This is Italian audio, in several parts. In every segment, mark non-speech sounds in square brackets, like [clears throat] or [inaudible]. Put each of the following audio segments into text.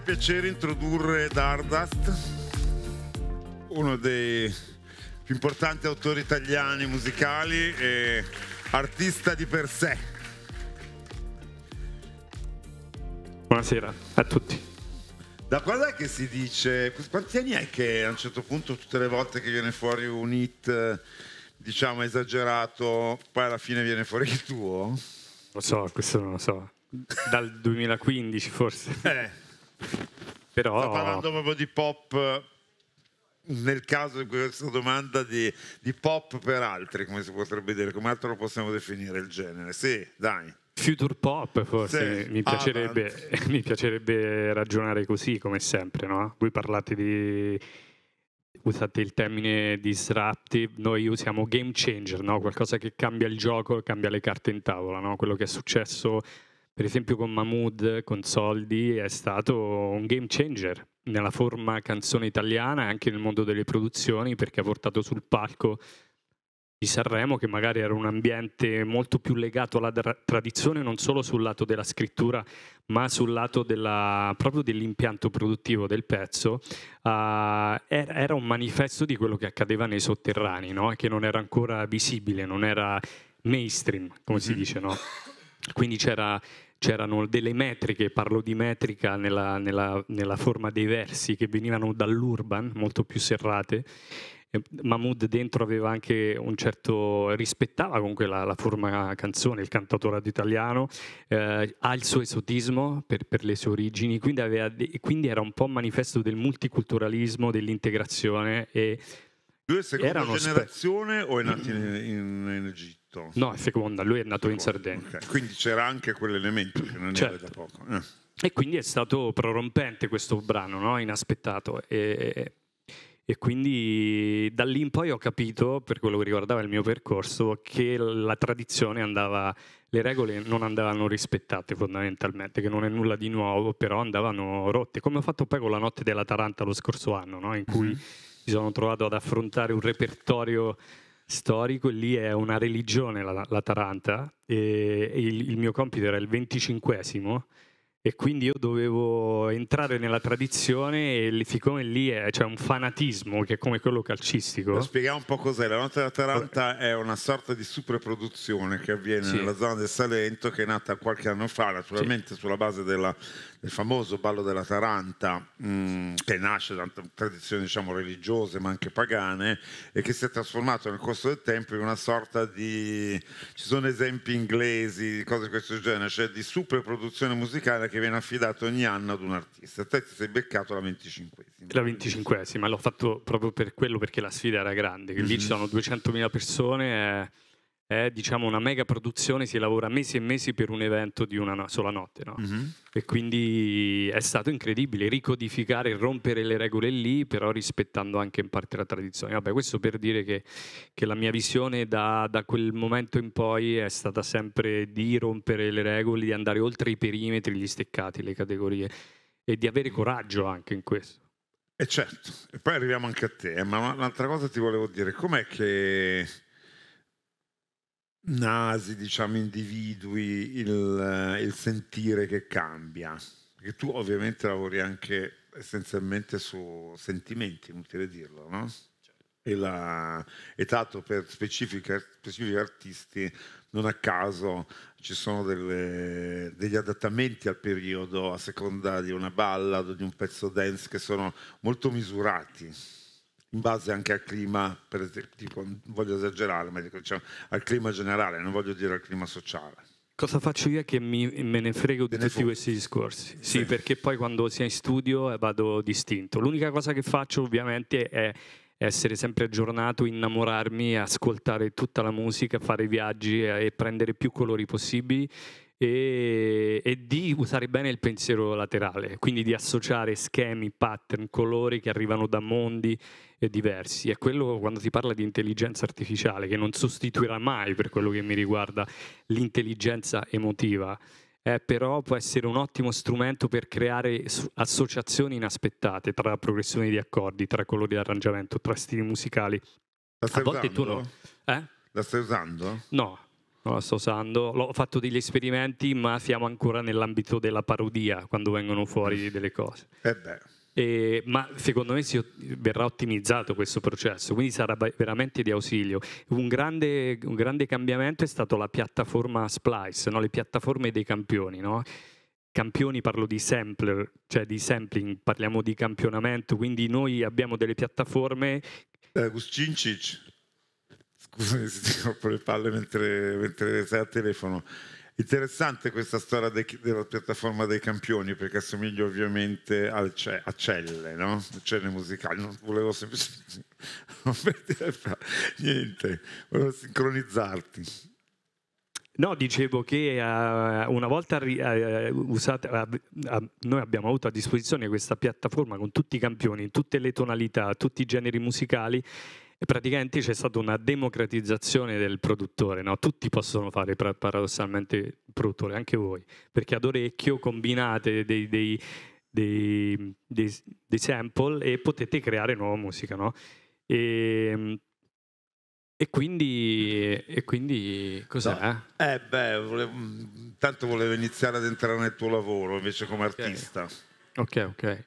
grande piacere introdurre Dardast, uno dei più importanti autori italiani musicali e artista di per sé. Buonasera a tutti. Da quando è che si dice, quanti anni è che a un certo punto tutte le volte che viene fuori un hit, diciamo esagerato, poi alla fine viene fuori il tuo? Lo so, questo non lo so. Dal 2015 forse. Eh. Però... Sto parlando proprio di pop nel caso di questa domanda di, di, pop per altri, come si potrebbe dire, come altro lo possiamo definire il genere? Sì, dai. Future pop forse, sì, mi, ah, piacerebbe, [laughs] mi, piacerebbe, ragionare così come sempre, no? Voi parlate di... Usate il termine disruptive, noi usiamo game changer, no? qualcosa che cambia il gioco, cambia le carte in tavola, no? quello che è successo per esempio con Mahmood, con Soldi, è stato un game changer nella forma canzone italiana e anche nel mondo delle produzioni perché ha portato sul palco di Sanremo, che magari era un ambiente molto più legato alla tra- tradizione, non solo sul lato della scrittura, ma sul lato della, proprio dell'impianto produttivo del pezzo, uh, era, un manifesto di quello che accadeva nei sotterranei, no? che non era ancora visibile, non era mainstream, come si mm-hmm. dice, no? Quindi c'era c'erano delle metriche, parlo di metrica nella, nella, nella forma dei versi che venivano dall'urban, molto più serrate, eh, Mahmoud dentro aveva anche un certo rispettava comunque la, la forma canzone, il cantautorato italiano, eh, ha il suo esotismo per, per le sue origini, quindi, aveva, quindi, era un po' un manifesto del multiculturalismo, dell'integrazione e lui è seconda Erano generazione o è nato in, in, in, Egitto? No, è seconda, lui è nato seconda, in Sardegna. Okay. Quindi c'era anche quell'elemento che non certo. era da poco. Eh. E quindi è stato prorompente questo brano, no? inaspettato. E, e quindi da lì in poi ho capito, per quello che riguardava il mio percorso, che la tradizione andava, le regole non andavano rispettate fondamentalmente, che non è nulla di nuovo, però andavano rotte, come ho fatto poi con la notte della Taranta lo scorso anno, no? in cui... Mm-hmm mi sono trovato ad affrontare un repertorio storico e lì è una religione la, la Taranta e, il, il, mio compito era il venticinquesimo e quindi io dovevo entrare nella tradizione e siccome lì c'è cioè un fanatismo che è come quello calcistico. Lo eh, Spieghiamo un po' cos'è, la notte d'Atalanta è una sorta di superproduzione che avviene sì. nella zona del Salento che è nata qualche anno fa, naturalmente sì. sulla base della, del famoso ballo della Taranta mm, che nasce da tradizioni diciamo, religiose ma anche pagane e che si è trasformato nel corso del tempo in una sorta di, ci sono esempi inglesi, cose di questo genere, cioè di superproduzione musicale che viene affidato ogni anno ad un artista. Te ti sei beccato la 25esima. La 25esima, l'ho fatto proprio per quello perché la sfida era grande, che lì ci sono 200.000 persone. E eh, è diciamo, una mega produzione, si lavora mesi e mesi per un evento di una sola notte. No? Mm-hmm. E quindi è stato incredibile ricodificare, rompere le regole lì, però rispettando anche in parte la tradizione. Vabbè, questo per dire che, che la mia visione da, da, quel momento in poi è stata sempre di rompere le regole, di andare oltre i perimetri, gli steccati, le categorie e di avere coraggio anche in questo. E certo, e poi arriviamo anche a te, ma un'altra cosa ti volevo dire, com'è che nasi, diciamo individui, il, eh, il sentire che cambia. Perché tu ovviamente lavori anche essenzialmente su sentimenti, inutile dirlo, no? Certo. E, la, e tanto per specifici artisti, non a caso ci sono delle, degli adattamenti al periodo a seconda di una ballad o di un pezzo dance che sono molto misurati in base anche al clima, per esempio, voglio esagerare, ma dico, diciamo, al clima generale, non voglio dire al clima sociale. Cosa faccio io che mi, me ne frego di tutti questi discorsi? Sì, sì, perché poi quando si è in studio eh, vado distinto. L'unica cosa che faccio ovviamente è essere sempre aggiornato, innamorarmi, ascoltare tutta la musica, fare viaggi eh, e prendere più colori possibili e, e, di usare bene il pensiero laterale, quindi di associare schemi, pattern, colori che arrivano da mondi eh, diversi. È quello quando si parla di intelligenza artificiale, che non sostituirà mai per quello che mi riguarda l'intelligenza emotiva. Eh, però può essere un ottimo strumento per creare associazioni inaspettate tra progressioni di accordi, tra colori di arrangiamento, tra stili musicali. La stai A volte usando? tu no. Eh? La stai usando? No, non la sto usando, ho fatto degli esperimenti, ma siamo ancora nell'ambito della parodia quando vengono fuori mm. delle cose. Eh e, ma secondo me si, verrà ottimizzato questo processo, quindi sarà veramente di ausilio. Un grande, un grande cambiamento è stato la piattaforma Splice, no? le piattaforme dei campioni. No? Campioni parlo di sampler, cioè di sampling, parliamo di campionamento, quindi noi abbiamo delle piattaforme. Eh, Cincic, Scusami se [laughs] ti rompo le palle mentre, mentre sei al telefono. Interessante questa storia de, della piattaforma dei campioni perché assomiglia ovviamente al, cioè, a celle, no? Celle musicali, non volevo semplicemente... [laughs] niente, volevo sincronizzarti. No, dicevo che uh, una volta uh, eh, usata, uh, noi abbiamo avuto a disposizione questa piattaforma con tutti i campioni, tutte le tonalità, tutti i generi musicali e praticamente c'è stata una democratizzazione del produttore, no? tutti possono fare paradossalmente il produttore, anche voi, perché ad orecchio combinate dei, dei, dei, dei sample e potete creare nuova musica. No? E, ehm, e quindi, e quindi cos'è? No. Eh beh, volevo, tanto volevo iniziare ad entrare nel tuo lavoro invece come okay. artista. Ok, ok.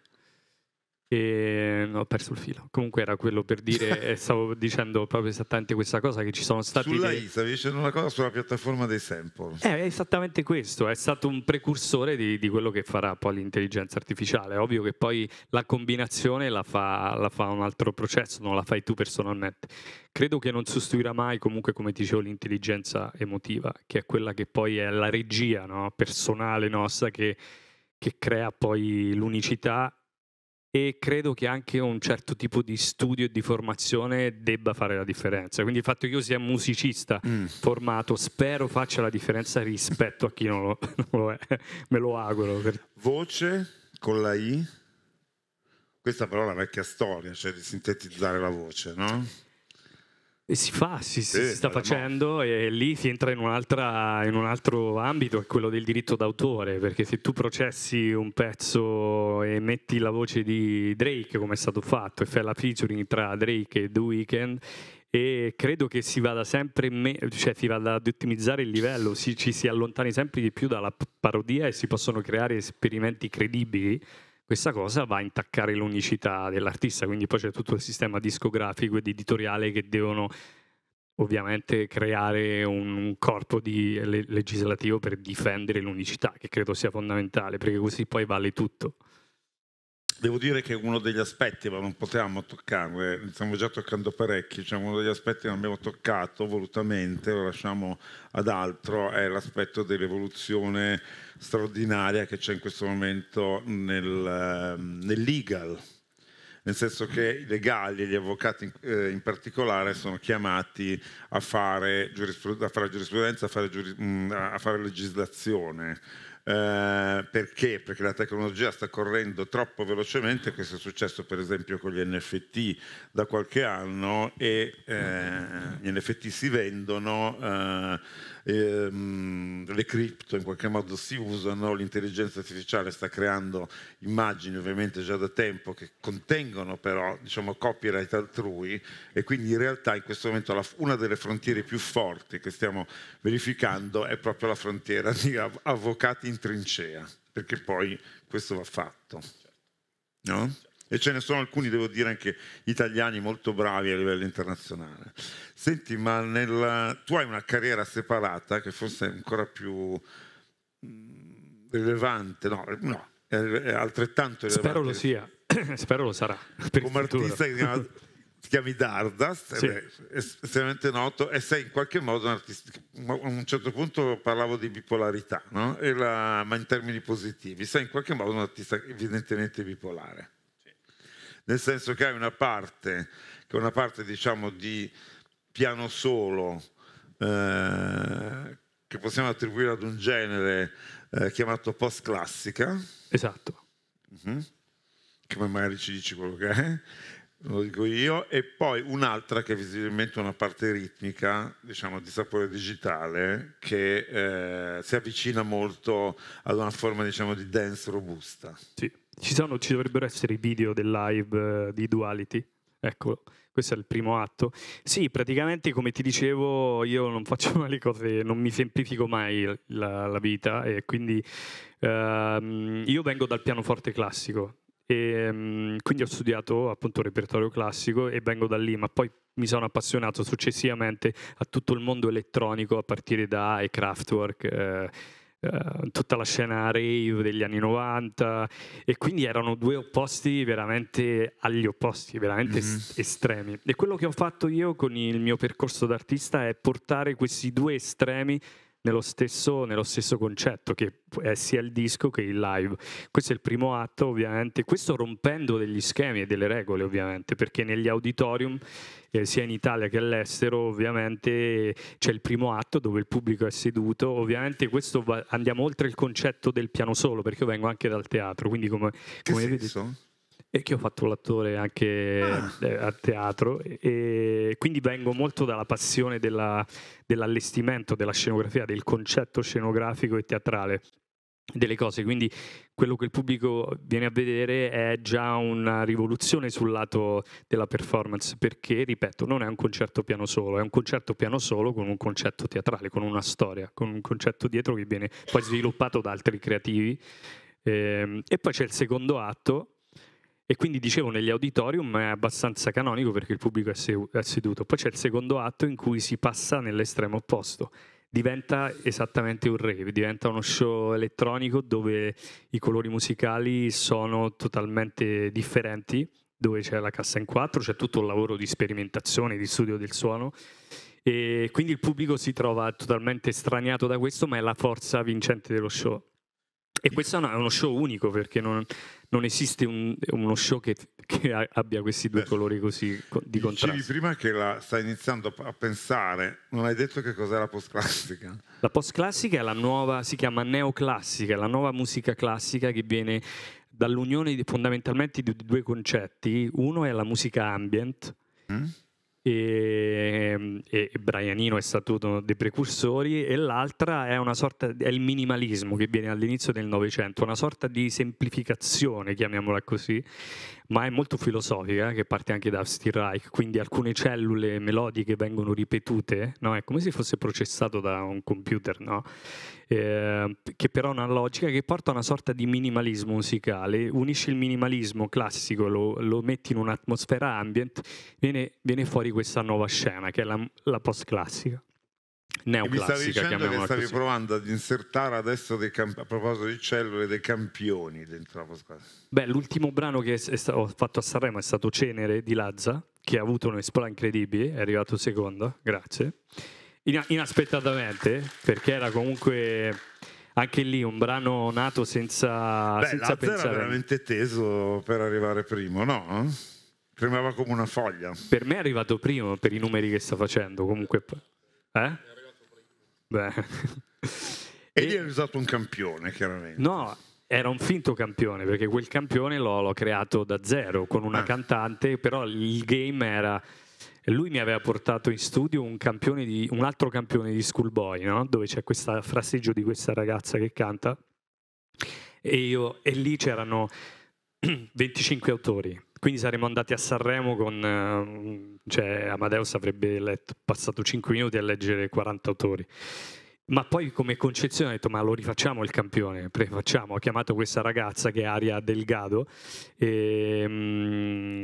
E ho perso il filo. Comunque era quello per dire, stavo [laughs] dicendo proprio esattamente questa cosa, che ci sono stati... Sulla dei... ISA, vi dicendo una cosa sulla piattaforma dei sample. Eh, è esattamente questo, è stato un precursore di, di, quello che farà poi l'intelligenza artificiale. È ovvio che poi la combinazione la fa, la fa un altro processo, non la fai tu personalmente. Credo che non sostituirà mai comunque, come dicevo, l'intelligenza emotiva, che è quella che poi è la regia no? personale nostra che che crea poi l'unicità e credo che anche un certo tipo di studio e di formazione debba fare la differenza. Quindi il fatto che io sia musicista mm. formato spero faccia la differenza rispetto a chi non lo, [laughs] non lo è, me lo auguro. Voce con la I? Questa però è una vecchia storia, cioè di sintetizzare la voce, no? E si fa, si, sì, si sta facendo e lì si entra in, in, un altro ambito, è quello del diritto d'autore, perché se tu processi un pezzo e metti la voce di Drake, come è stato fatto, e fai la featuring tra Drake e The Weeknd, e credo che si vada sempre, me- cioè si vada ad ottimizzare il livello, si, ci si allontani sempre di più dalla parodia e si possono creare esperimenti credibili questa cosa va a intaccare l'unicità dell'artista, quindi poi c'è tutto il sistema discografico ed editoriale che devono ovviamente creare un corpo legislativo per difendere l'unicità, che credo sia fondamentale, perché così poi vale tutto. Devo dire che uno degli aspetti, ma non potevamo toccare, eh, stiamo già toccando parecchi, cioè uno degli aspetti che non abbiamo toccato volutamente, lo lasciamo ad altro, è l'aspetto dell'evoluzione straordinaria che c'è in questo momento nel, ehm, nel legal, nel senso che i legali e gli avvocati eh, in, particolare sono chiamati a fare, giurisprudenza, a fare, giurisprudenza, a fare, giuris, mm, a fare legislazione. Eh, perché? Perché la tecnologia sta correndo troppo velocemente, questo è successo per esempio con gli NFT da qualche anno e eh, gli NFT si vendono eh, ehm, le cripto in qualche modo si usano, l'intelligenza artificiale sta creando immagini ovviamente già da tempo che contengono però diciamo, copyright altrui e quindi in realtà in questo momento la, una delle frontiere più forti che stiamo verificando è proprio la frontiera di av- avvocati in trincea, perché poi questo va fatto. No? e ce ne sono alcuni, devo dire, anche italiani molto bravi a livello internazionale. Senti, ma nella... tu hai una carriera separata che forse è ancora più mm, rilevante, no, no è altrettanto rilevante. Spero lo sia, [clears throat] spero lo sarà. Come artista che si chiama ti chiami Dardast, sì. è estremamente noto, e sei in qualche modo un artista. A un certo punto parlavo di bipolarità, no? la, ma in termini positivi, sei in qualche modo un artista evidentemente bipolare nel senso che hai una parte, che è una parte diciamo di piano solo, eh, che possiamo attribuire ad un genere eh, chiamato post-classica. Esatto. Mm-hmm. Che magari ci dici quello che è lo dico io, e poi un'altra che è visibilmente una parte ritmica, diciamo di sapore digitale, che eh, si avvicina molto ad una forma diciamo di dance robusta. Sì, ci, sono, ci dovrebbero essere i video del live eh, di Duality, eccolo. Questo è il primo atto. Sì, praticamente come ti dicevo, io non faccio [laughs] mai le cose, non mi semplifico mai la, la vita e quindi ehm, io vengo dal pianoforte classico, e, ehm, quindi ho studiato appunto repertorio classico e vengo da lì, ma poi mi sono appassionato successivamente a tutto il mondo elettronico a partire da e Kraftwerk. Eh, eh, tutta la scena rave degli anni 90 e quindi erano due opposti veramente agli opposti, veramente mm-hmm. estremi. E quello che ho fatto io con il mio percorso d'artista è portare questi due estremi nello stesso, nello stesso concetto che è eh, sia il disco che il live. Questo è il primo atto ovviamente, questo rompendo degli schemi e delle regole ovviamente, perché negli auditorium eh, sia in Italia che all'estero ovviamente c'è il primo atto dove il pubblico è seduto, ovviamente questo va, andiamo oltre il concetto del piano solo perché io vengo anche dal teatro, quindi come... come vedete, e che ho fatto l'attore anche ah. eh, a teatro e quindi vengo molto dalla passione della, dell'allestimento, della scenografia, del concetto scenografico e teatrale delle cose, quindi quello che il pubblico viene a vedere è già una rivoluzione sul lato della performance, perché, ripeto, non è un concerto piano solo, è un concerto piano solo con un concetto teatrale, con una storia, con un concetto dietro che viene poi sviluppato da altri creativi. Ehm, e poi c'è il secondo atto, e quindi dicevo negli auditorium è abbastanza canonico perché il pubblico è seduto. Poi c'è il secondo atto in cui si passa nell'estremo opposto diventa esattamente un rave, diventa uno show elettronico dove i colori musicali sono totalmente differenti, dove c'è la cassa in quattro, c'è tutto un lavoro di sperimentazione, di studio del suono e quindi il pubblico si trova totalmente straniato da questo, ma è la forza vincente dello show. E questo è uno show unico perché non, non esiste un, uno show che, che, abbia questi due colori così di contrasto. Dicevi prima che la stai iniziando a pensare, non hai detto che cos'è la post-classica? La post-classica è la nuova, si chiama neoclassica, la nuova musica classica che viene dall'unione di, fondamentalmente di due concetti. Uno è la musica ambient, mm? Ehm, e, e, Brianino è stato uno dei precursori e l'altra è, sorta, è il minimalismo che viene all'inizio del Novecento, una sorta di semplificazione, chiamiamola così, ma è molto filosofica, eh, che parte anche da Steve Reich, quindi alcune cellule melodiche vengono ripetute, no? è come se fosse processato da un computer, no? Ehm, che però ha una logica che porta a una sorta di minimalismo musicale, unisce il minimalismo classico, lo, lo metti in un'atmosfera ambient, viene, viene, fuori questa nuova scena che è la, la post-classica. Neoclassica, mi stavi dicendo che stavi così. provando ad insertare adesso camp- a proposito di cellule dei campioni dentro la post-classica. Beh, l'ultimo brano che sta- ho fatto a Sanremo è stato Cenere di Lazza, che ha avuto un'esploa incredibile, è arrivato secondo, grazie inaspettatamente, perché era comunque anche lì un brano nato senza, Beh, senza pensare. era veramente teso per arrivare primo, no? Tremava come una foglia. Per me è arrivato primo per i numeri che sta facendo, comunque. Eh? Beh. [laughs] E lì hai usato un campione, chiaramente. No, era un finto campione, perché quel campione l'ho, l'ho creato da zero con una ah. cantante, però il game era lui mi aveva portato in studio un, di, un altro campione di Schoolboy, no? dove c'è questo fraseggio di questa ragazza che canta, e, io, e lì c'erano 25 [clears throat] autori, quindi saremmo andati a Sanremo con... Eh, cioè, Amadeus avrebbe letto, passato 5 minuti a leggere 40 autori. Ma poi come concezione ho detto ma lo rifacciamo il campione, prefacciamo, ho chiamato questa ragazza che è Aria Delgado, e, ehm,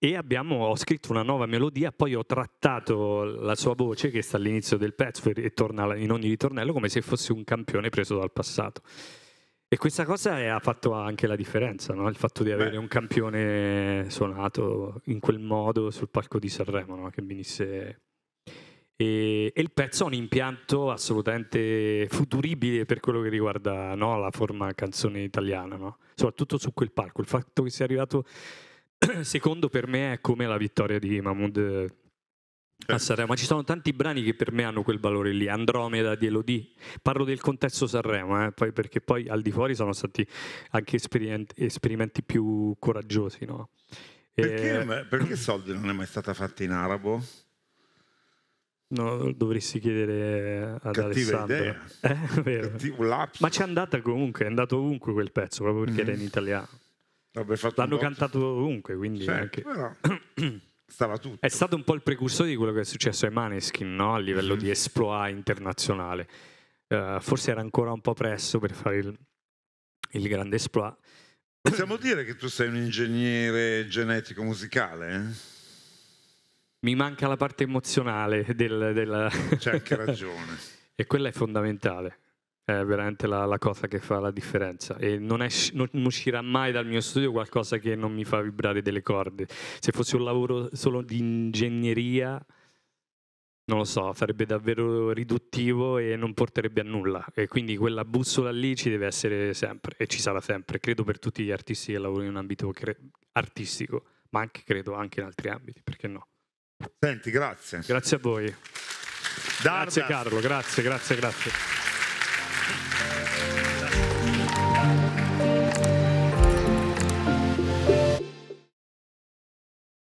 e abbiamo, ho scritto una nuova melodia, poi ho trattato la sua voce che sta all'inizio del pezzo e torna in ogni ritornello come se fosse un campione preso dal passato. E questa cosa è, eh, ha fatto anche la differenza, no? il fatto di avere Beh. un campione suonato in quel modo sul palco di Sanremo, no? che venisse... E, e, il pezzo ha un impianto assolutamente futuribile per quello che riguarda no? la forma canzone italiana, soprattutto su quel palco. Il fatto che sia arrivato [coughs] secondo per me è come la vittoria di Mahmoud eh, a eh. Sanremo, ma ci sono tanti brani che per me hanno quel valore lì, Andromeda di Elodie, parlo del contesto Sanremo, eh, poi perché poi al di fuori sono stati anche esperimenti, esperimenti più coraggiosi. No? Perché, e... Eh, perché Soldi non è mai stata fatta in arabo? No, dovresti chiedere ad Cattiva Alessandro. Eh, ma c'è andata comunque, è andato ovunque quel pezzo, proprio perché mm-hmm. era in mm. italiano. L'hanno cantato ovunque, quindi cioè, anche... però... [clears throat] stava tutto. È stato un po' il precursore di quello che è successo ai Maneskin no? a livello mm-hmm. di esploit internazionale. Uh, forse era ancora un po' presto per fare il, il grande esploit. Possiamo [clears throat] dire che tu sei un ingegnere genetico musicale? Eh? Mi manca la parte emozionale del, della... C'è anche [laughs] ragione. e quella è fondamentale è veramente la, la, cosa che fa la differenza e non, è, non, uscirà mai dal mio studio qualcosa che non mi fa vibrare delle corde. Se fosse un lavoro solo di ingegneria, non lo so, sarebbe davvero riduttivo e non porterebbe a nulla. E quindi quella bussola lì ci deve essere sempre e ci sarà sempre, credo per tutti gli artisti che lavorano in un ambito artistico, ma anche credo anche in altri ambiti, perché no? Senti, grazie. Grazie a voi. Dardas. Grazie Carlo, grazie, grazie, grazie.